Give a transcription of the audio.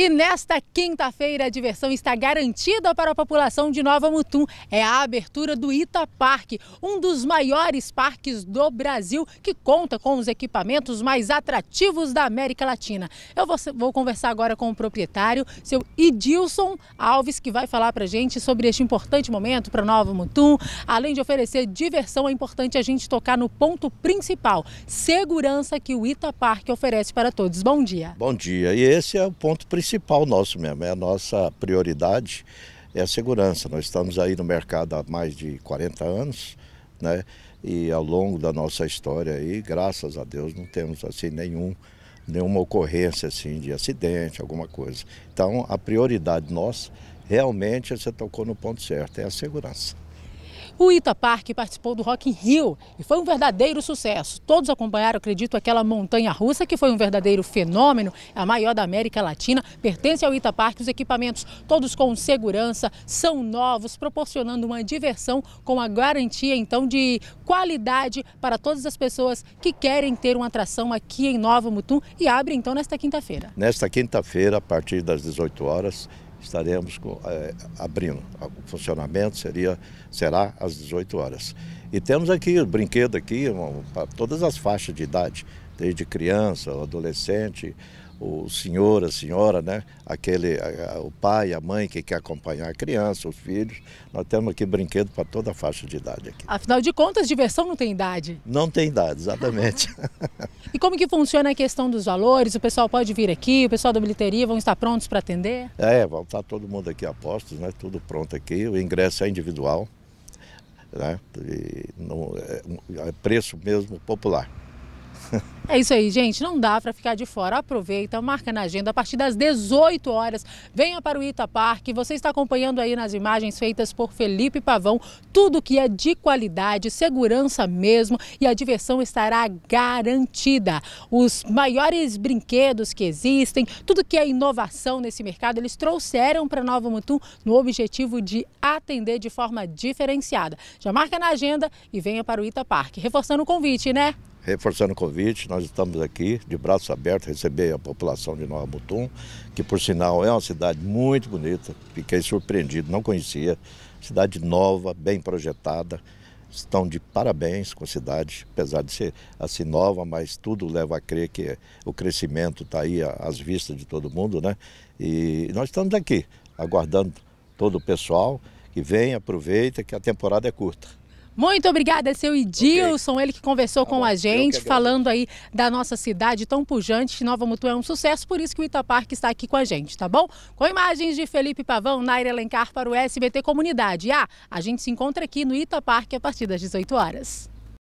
E nesta quinta-feira, a diversão está garantida para a população de Nova Mutum. É a abertura do Ita Parque, um dos maiores parques do Brasil, que conta com os equipamentos mais atrativos da América Latina. Eu vou, conversar agora com o proprietário, seu Idilson Alves, que vai falar para a gente sobre este importante momento para Nova Mutum. Além de oferecer diversão, é importante a gente tocar no ponto principal, segurança que o Ita Parque oferece para todos. Bom dia. Bom dia. E esse é o ponto principal principal nosso mesmo, é a nossa prioridade é a segurança. Nós estamos aí no mercado há mais de 40 anos, né? E ao longo da nossa história aí, graças a Deus, não temos assim nenhum nenhuma ocorrência assim de acidente, alguma coisa. Então, a prioridade nossa realmente você tocou no ponto certo, é a segurança. O Ita Park participou do Rock in Rio e foi um verdadeiro sucesso. Todos acompanharam, acredito, aquela montanha russa que foi um verdadeiro fenômeno, a maior da América Latina, pertence ao Ita Park. Os equipamentos, todos com segurança, são novos, proporcionando uma diversão com a garantia, então, de qualidade para todas as pessoas que querem ter uma atração aqui em Nova Mutum e abre, então, nesta quinta-feira. Nesta quinta-feira, a partir das 18 horas, estaremos é, abrindo. O funcionamento seria, será às 18 horas. E temos aqui o brinquedo aqui, para todas as faixas de idade, desde criança, adolescente, o senhor, a senhora, né? Aquele, a, o pai, a mãe que quer acompanhar a criança, os filhos. Nós temos aqui brinquedo para toda a faixa de idade aqui. Afinal de contas, diversão não tem idade. Não tem idade, exatamente. e como que funciona a questão dos valores? O pessoal pode vir aqui, o pessoal da bilheteria vão estar prontos para atender? É, vão estar todo mundo aqui a postos, né? Tudo pronto aqui. O ingresso é individual, né? E não, é, é preço mesmo popular. É isso aí, gente. Não dá para ficar de fora. Aproveita, marca na agenda a partir das 18 horas. Venha para o Ita Parque. Você está acompanhando aí nas imagens feitas por Felipe Pavão tudo que é de qualidade, segurança mesmo e a diversão estará garantida. Os maiores brinquedos que existem, tudo que é inovação nesse mercado, eles trouxeram para Nova Mutum no objetivo de atender de forma diferenciada. Já marca na agenda e venha para o Ita Parque. Reforçando o convite, né? reforçando o convite, nós estamos aqui de braços abertos receber a população de Nova Mutum, que por sinal é uma cidade muito bonita, fiquei surpreendido, não conhecia, cidade nova, bem projetada, estão de parabéns com a cidade, apesar de ser assim nova, mas tudo leva a crer que o crescimento está aí às vistas de todo mundo, né? E nós estamos aqui aguardando todo o pessoal que vem, aproveita, que a temporada é curta. Muito obrigada, seu Idilson, okay. ele que conversou tá com bom. a gente, falando aí da nossa cidade tão pujante. Nova Mutu é um sucesso, por isso que o Itaparque está aqui com a gente, tá bom? Com imagens de Felipe Pavão, Naira Alencar para o SBT Comunidade. Ah, a gente se encontra aqui no Itaparque a partir das 18 horas.